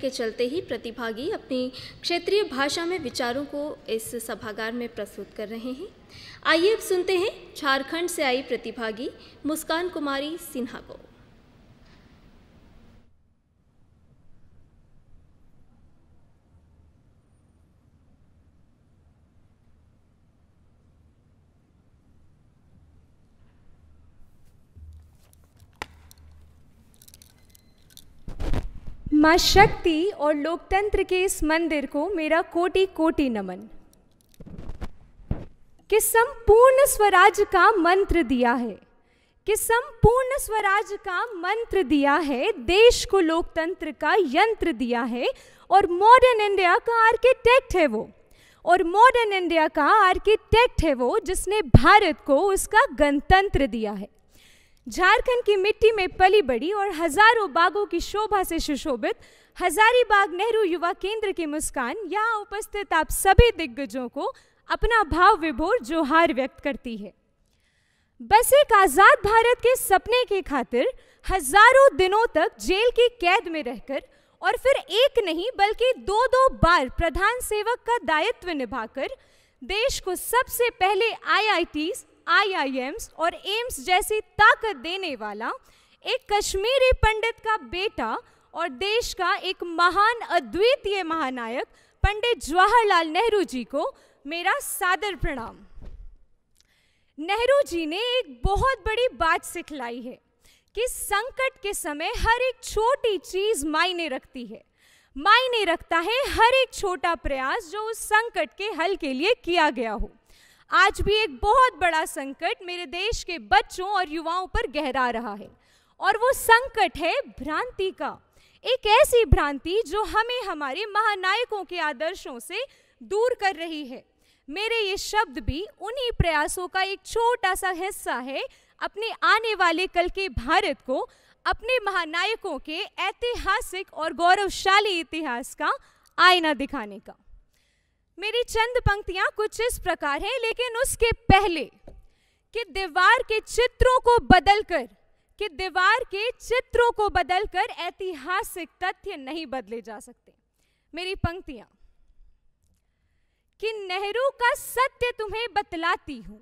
के चलते ही प्रतिभागी अपनी क्षेत्रीय भाषा में विचारों को इस सभागार में प्रस्तुत कर रहे हैं आइए अब सुनते हैं झारखंड से आई प्रतिभागी मुस्कान कुमारी सिन्हा को माँ शक्ति और लोकतंत्र के इस मंदिर को मेरा कोटि कोटि नमन कि संपूर्ण स्वराज का मंत्र दिया है कि संपूर्ण स्वराज का मंत्र दिया है देश को लोकतंत्र का यंत्र दिया है और मॉडर्न इंडिया का आर्किटेक्ट है वो और मॉडर्न इंडिया का आर्किटेक्ट है वो जिसने भारत को उसका गणतंत्र दिया है झारखंड की मिट्टी में पली बड़ी और हजारों बागों की शोभा से सुशोभित हजारीबाग नेहरू युवा केंद्र की मुस्कान यहाँ उपस्थित आप सभी दिग्गजों को अपना भाव विभोर जोहार व्यक्त करती है बस एक आज़ाद भारत के सपने की खातिर हजारों दिनों तक जेल की कैद में रहकर और फिर एक नहीं बल्कि दो दो बार प्रधान सेवक का दायित्व निभाकर देश को सबसे पहले आईआईटीज़ आईआईएम्स और एम्स जैसी ताकत देने वाला एक कश्मीरी पंडित का बेटा और देश का एक महान अद्वितीय महानायक पंडित जवाहरलाल नेहरू जी को मेरा सादर प्रणाम नेहरू जी ने एक बहुत बड़ी बात सिखलाई है कि संकट के समय हर एक छोटी चीज मायने रखती है मायने रखता है हर एक छोटा प्रयास जो उस संकट के हल के लिए किया गया हो आज भी एक बहुत बड़ा संकट मेरे देश के बच्चों और युवाओं पर गहरा रहा है और वो संकट है भ्रांति का एक ऐसी भ्रांति जो हमें हमारे महानायकों के आदर्शों से दूर कर रही है मेरे ये शब्द भी उन्हीं प्रयासों का एक छोटा सा हिस्सा है अपने आने वाले कल के भारत को अपने महानायकों के ऐतिहासिक और गौरवशाली इतिहास का आईना दिखाने का मेरी चंद पंक्तियां कुछ इस प्रकार हैं लेकिन उसके पहले कि दीवार के चित्रों को बदलकर कि दीवार के चित्रों को बदलकर ऐतिहासिक तथ्य नहीं बदले जा सकते मेरी पंक्तियां कि नेहरू का सत्य तुम्हें बतलाती हूं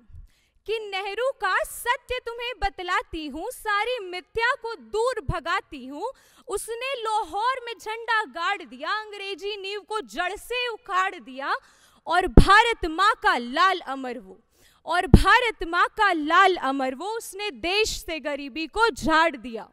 कि नेहरू का सत्य तुम्हें बतलाती हूँ सारी मिथ्या को दूर भगाती हूँ उसने लाहौर में झंडा गाड़ दिया अंग्रेजी नींव को जड़ से उखाड़ दिया और भारत माँ का लाल अमर वो और भारत माँ का लाल अमर वो उसने देश से गरीबी को झाड़ दिया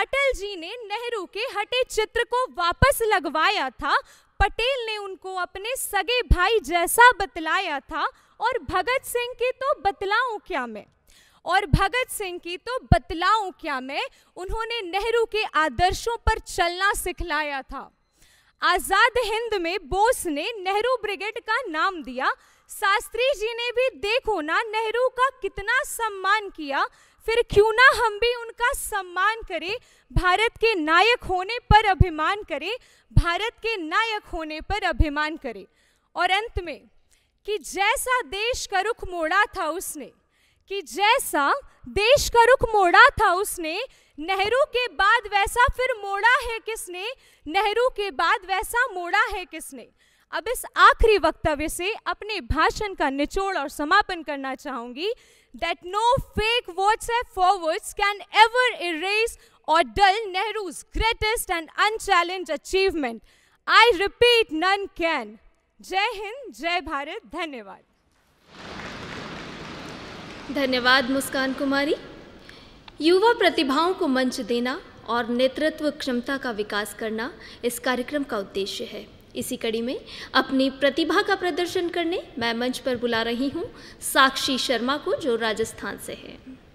अटल जी ने नेहरू के हटे चित्र को वापस लगवाया था पटेल ने उनको अपने सगे भाई जैसा बतलाया था और भगत सिंह की तो बतलाऊं क्या मैं और भगत सिंह की तो बतलाऊं क्या मैं उन्होंने नेहरू के आदर्शों पर चलना सिखलाया था आज़ाद हिंद में बोस ने नेहरू ब्रिगेड का नाम दिया शास्त्री जी ने भी देखो ना नेहरू का कितना सम्मान किया फिर क्यों ना हम भी उनका सम्मान करें भारत के नायक होने पर अभिमान करें भारत के नायक होने पर अभिमान करें और अंत में कि जैसा देश का रुख मोड़ा था उसने कि जैसा देश का रुख मोड़ा था उसने नेहरू के बाद वैसा फिर मोड़ा है किसने नेहरू के बाद वैसा मोड़ा है किसने अब इस आखिरी वक्तव्य से अपने भाषण का निचोड़ और समापन करना चाहूंगी that no fake WhatsApp forwards can ever erase or dull Nehru greatest and unchallenged achievement I repeat none can जय हिंद जय भारत धन्यवाद धन्यवाद मुस्कान कुमारी युवा प्रतिभाओं को मंच देना और नेतृत्व क्षमता का विकास करना इस कार्यक्रम का उद्देश्य है इसी कड़ी में अपनी प्रतिभा का प्रदर्शन करने मैं मंच पर बुला रही हूँ साक्षी शर्मा को जो राजस्थान से है